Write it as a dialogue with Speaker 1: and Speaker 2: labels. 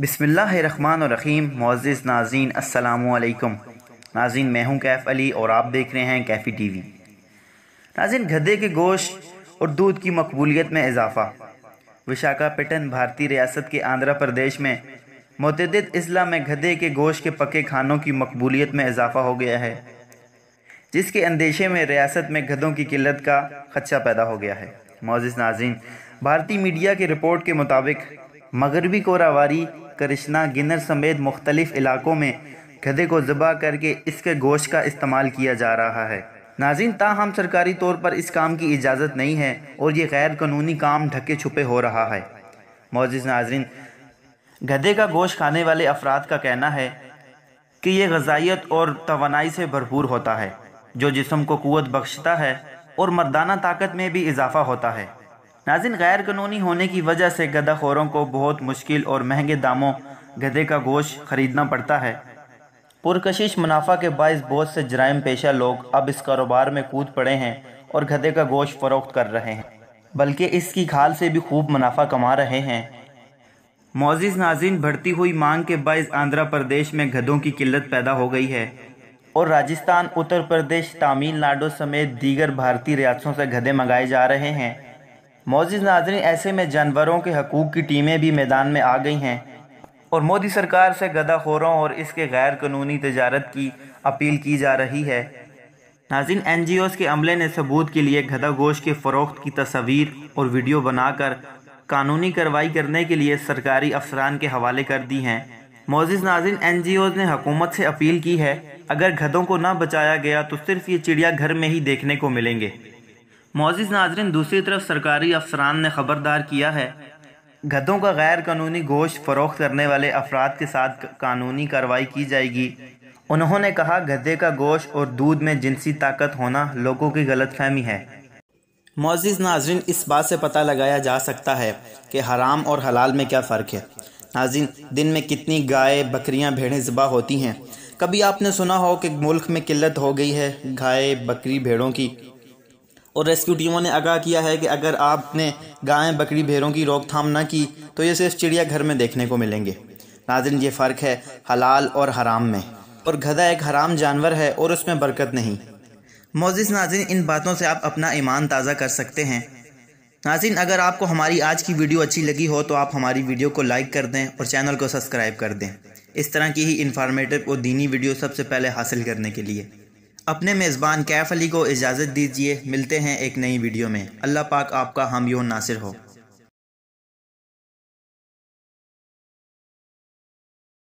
Speaker 1: बिसमीम मोज़ नाजीन असलकम नाजीन मैं हूं कैफ़ अली और आप देख रहे हैं कैफ़ी टी वी नाजीन गधे के गोश्त और दूध की मकबूलियत में इजाफ़ा विशाखापटन भारतीय रियासत के आंध्र प्रदेश में मतद अजला में गधे के गोश्त के पके खानों की मकबूलियत में इजाफ़ा हो गया है जिसके अंदेशे में रियासत में गधों की किल्लत का खदशा पैदा हो गया है मोज़ नाजीन भारतीय मीडिया की रिपोर्ट के मुताबिक मगरबी कोरावारी करिश्ना गिनर समेत मुख्तलिफ इलाकों में गधे को ज़बा करके इसके गोश्त का इस्तेमाल किया जा रहा है नाजिन ताहम सरकारी तौर पर इस काम की इजाज़त नहीं है और ये गैर कानूनी काम ढके छुपे हो रहा है मोजिज़ नाजरन गधे का गोश्त खाने वाले अफराद का कहना है कि यह गजाइत और तोनाई से भरपूर होता है जो जिसम को कुत बख्शता है और मर्दाना ताकत में भी इजाफ़ा होता है नाजिन गैर कानूनी होने की वजह से गदा खोरों को बहुत मुश्किल और महंगे दामों गधे का गोश खरीदना पड़ता है पुरकशिश मुनाफा के बायस बहुत से जराइम पेशा लोग अब इस कारोबार में कूद पड़े हैं और गधे का गोश फरोख्त कर रहे हैं बल्कि इसकी खाल से भी खूब मुनाफा कमा रहे हैं मोजिज़ नाजिन बढ़ती हुई मांग के बायस आंध्र प्रदेश में गधों की किल्लत पैदा हो गई है और राजस्थान उत्तर प्रदेश तमिलनाडु समेत दीगर भारतीय रियासतों से गधे मंगाए जा रहे हैं मोजिज़ नाजरी ऐसे में जानवरों के हकूक़ की टीमें भी मैदान में आ गई हैं और मोदी सरकार से गदाखोरों और इसके गैर कानूनी तजारत की अपील की जा रही है नाजिन एन जी ओज़ के अमले ने सबूत के लिए गधा गोश के फ़रोख्त की तस्वीर और वीडियो बनाकर कानूनी कार्रवाई करने के लिए सरकारी अफसरान के हवाले कर दी हैं मोजिज़ नाजिन एन जी ओज़ ने हकूमत से अपील की है अगर घदों को ना बचाया गया तो सिर्फ ये चिड़ियाघर में ही देखने को मिलेंगे मोजिज़ नाजरन दूसरी तरफ सरकारी अफसरान ने खबरदार किया है गधों का गैर कानूनी गोश्त फरोख्त करने वाले अफराद के साथ कानूनी कार्रवाई की जाएगी उन्होंने कहा गधे का गोश्त और दूध में जिनसी ताकत होना लोगों की गलत फहमी है मोजिज़ नाजरन इस बात से पता लगाया जा सकता है कि हराम और हलाल में क्या फ़र्क है नाजिन दिन में कितनी गाय बकरियां भेड़ें ज़बा होती हैं कभी आपने सुना हो कि मुल्क में किल्लत हो गई है गाय बकरी भेड़ों की और रेस्क्यू टीमों ने आगाह किया है कि अगर आपने गायें बकरी भेड़ों की रोकथाम न की तो ये सिर्फ चिड़ियाघर में देखने को मिलेंगे नाजन ये फ़र्क है हलाल और हराम में और गधा एक हराम जानवर है और उसमें बरकत नहीं मोजिस नाजिन इन बातों से आप अपना ईमान ताज़ा कर सकते हैं नाजिन अगर आपको हमारी आज की वीडियो अच्छी लगी हो तो आप हमारी वीडियो को लाइक कर दें और चैनल को सब्सक्राइब कर दें इस तरह की ही इन्फॉर्मेटिव और दीनी वीडियो सबसे पहले हासिल करने के लिए अपने मेज़बान कैफ़ अली को इजाज़त दीजिए मिलते हैं एक नई वीडियो में अल्लाह पाक आपका हम नासिर हो